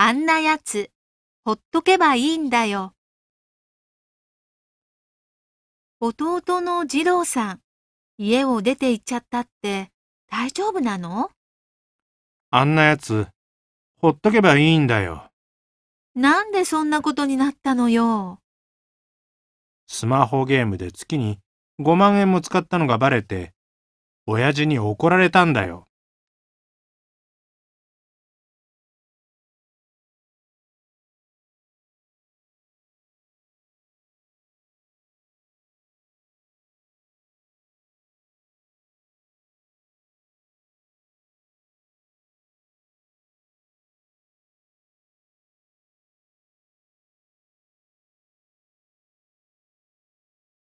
あんなやつ、ほっとけばいいんだよ。弟の次郎さん、家を出て行っちゃったって大丈夫なのあんなやつ、ほっとけばいいんだよ。なんでそんなことになったのよ。スマホゲームで月に5万円も使ったのがバレて、親父に怒られたんだよ。